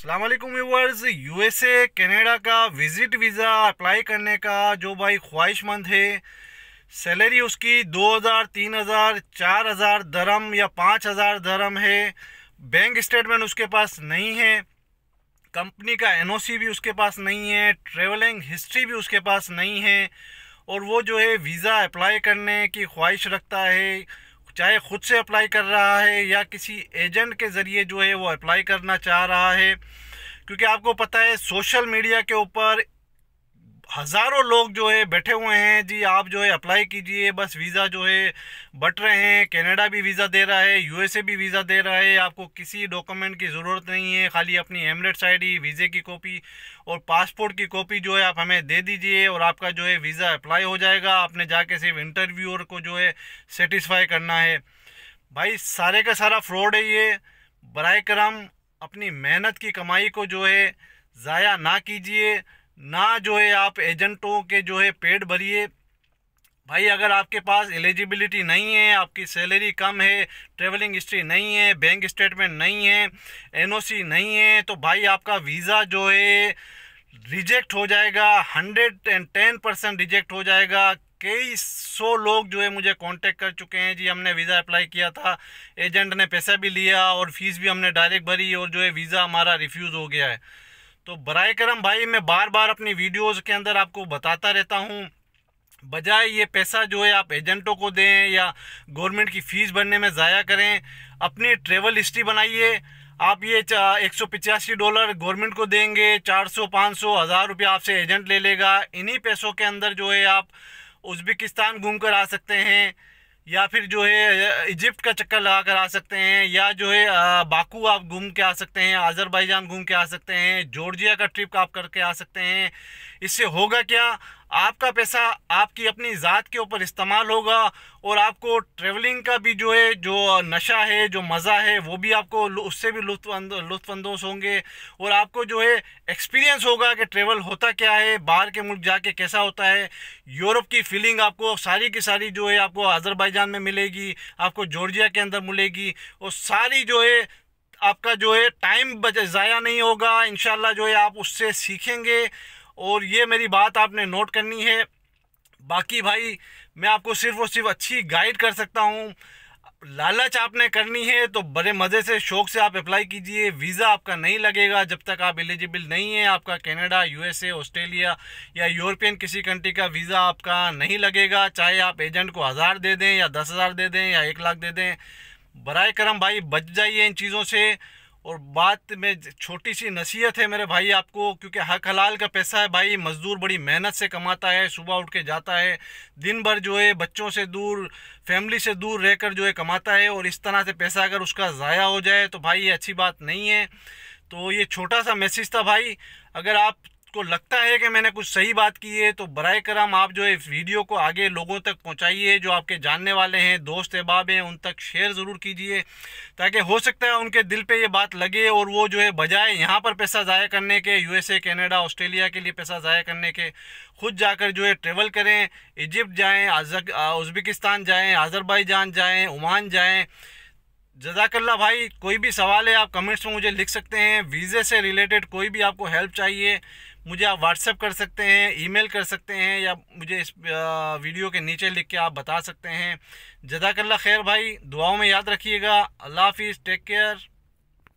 अल्लाम व्यूवर्स ए कैनेडा का विज़िट वीज़ा अप्लाई करने का जो भाई ख्वाहिशमंद है सैलरी उसकी 2000, 3000, 4000 दरम या 5000 दरम है बैंक स्टेटमेंट उसके पास नहीं है कंपनी का एनओसी भी उसके पास नहीं है ट्रेवलिंग हिस्ट्री भी उसके पास नहीं है और वो जो है वीज़ा अप्लाई करने की ख्वाहिश रखता है चाहे ख़ुद से अप्लाई कर रहा है या किसी एजेंट के ज़रिए जो है वो अप्लाई करना चाह रहा है क्योंकि आपको पता है सोशल मीडिया के ऊपर हज़ारों लोग जो है बैठे हुए हैं जी आप जो है अप्लाई कीजिए बस वीज़ा जो है बट रहे हैं कनाडा भी वीज़ा दे रहा है यूएसए भी वीज़ा दे रहा है आपको किसी डॉक्यूमेंट की ज़रूरत नहीं है खाली अपनी एमरेट्स आईडी वीज़े की कॉपी और पासपोर्ट की कॉपी जो है आप हमें दे दीजिए और आपका जो है वीज़ा अप्लाई हो जाएगा आपने जाके सिर्फ इंटरव्यूअर को जो है सेटिस्फाई करना है भाई सारे का सारा फ्रॉड है ये बर कराम अपनी मेहनत की कमाई को जो है ज़ाया ना कीजिए ना जो है आप एजेंटों के जो है पेड भरिए भाई अगर आपके पास एलिजिबिलिटी नहीं है आपकी सैलरी कम है ट्रेवलिंग हिस्ट्री नहीं है बैंक स्टेटमेंट नहीं है एनओसी नहीं है तो भाई आपका वीज़ा जो है रिजेक्ट हो जाएगा hundred and ten percent reject हो जाएगा कई सौ लोग जो है मुझे कांटेक्ट कर चुके हैं जी हमने वीज़ा अप्लाई किया था एजेंट ने पैसा भी लिया और फीस भी हमने डायरेक्ट भरी और जो है वीज़ा हमारा रिफ्यूज़ हो गया है तो बर करम भाई मैं बार बार अपनी वीडियोज़ के अंदर आपको बताता रहता हूँ बजाय ये पैसा जो है आप एजेंटों को दें या गवर्नमेंट की फ़ीस भरने में ज़ाया करें अपनी ट्रेवल हिस्ट्री बनाइए आप ये एक सौ पिचासी डॉलर गवर्नमेंट को देंगे चार सौ पाँच सौ हज़ार रुपये आपसे एजेंट ले लेगा इन्हीं पैसों के अंदर जो है आप उज्बेकिस्तान घूम कर आ सकते हैं या फिर जो है इजिप्ट का चक्कर लगा कर आ सकते हैं या जो है बाकू आप घूम के आ सकते हैं आज़रबाईजान घूम के आ सकते हैं जॉर्जिया का ट्रिप आप करके आ सकते हैं इससे होगा क्या आपका पैसा आपकी अपनी ज़ात के ऊपर इस्तेमाल होगा और आपको ट्रेवलिंग का भी जो है जो नशा है जो मज़ा है वो भी आपको उससे भी लुत्फ होंगे और आपको जो है एक्सपीरियंस होगा कि ट्रेवल होता क्या है बाहर के मुल्क जाके कैसा होता है यूरोप की फीलिंग आपको सारी की सारी जो है आपको आज़रबाईजान में मिलेगी आपको जॉर्जिया के अंदर मिलेगी और सारी जो है आपका जो है टाइम ज़ाया नहीं होगा इन जो है आप उससे सीखेंगे और ये मेरी बात आपने नोट करनी है बाकी भाई मैं आपको सिर्फ और सिर्फ अच्छी गाइड कर सकता हूँ लालच आपने करनी है तो बड़े मज़े से शौक से आप अप्लाई कीजिए वीज़ा आपका नहीं लगेगा जब तक आप एलिजिबल नहीं है आपका कनाडा यूएसए ऑस्ट्रेलिया या यूरोपियन किसी कंट्री का वीज़ा आपका नहीं लगेगा चाहे आप एजेंट को हज़ार दे दें या दस हज़ार दे दें या एक लाख दे दें बर करम भाई बच जाइए इन चीज़ों से और बात में छोटी सी नसीहत है मेरे भाई आपको क्योंकि हक हलाल का पैसा है भाई मज़दूर बड़ी मेहनत से कमाता है सुबह उठ के जाता है दिन भर जो है बच्चों से दूर फैमिली से दूर रहकर जो है कमाता है और इस तरह से पैसा अगर उसका ज़ाया हो जाए तो भाई ये अच्छी बात नहीं है तो ये छोटा सा मैसेज था भाई अगर आप आपको लगता है कि मैंने कुछ सही बात की है तो बर करम आप जो है इस वीडियो को आगे लोगों तक पहुंचाइए जो आपके जानने वाले हैं दोस्त अहबाब हैं उन तक शेयर ज़रूर कीजिए ताकि हो सकता है उनके दिल पे ये बात लगे और वो जो है बजाय यहाँ पर पैसा ज़ाया करने के यूएसए कनाडा ऑस्ट्रेलिया के लिए पैसा ज़ाया करने के खुद जाकर जो है ट्रेवल करें इजिप्ट जाएँ उज़्बेकिस्तान जाएँ आज़रबाईजान जाएँ ओमान जाएँ जजाकल्ला भाई कोई भी सवाल है आप कमेंट्स में मुझे लिख सकते हैं वीज़े से रिलेटेड कोई भी आपको हेल्प चाहिए मुझे आप व्हाट्सएप कर सकते हैं ईमेल कर सकते हैं या मुझे इस वीडियो के नीचे लिख के आप बता सकते हैं जदाकल्ला खैर भाई दुआओं में याद रखिएगा अल्लाह हाफिज़ टेक केयर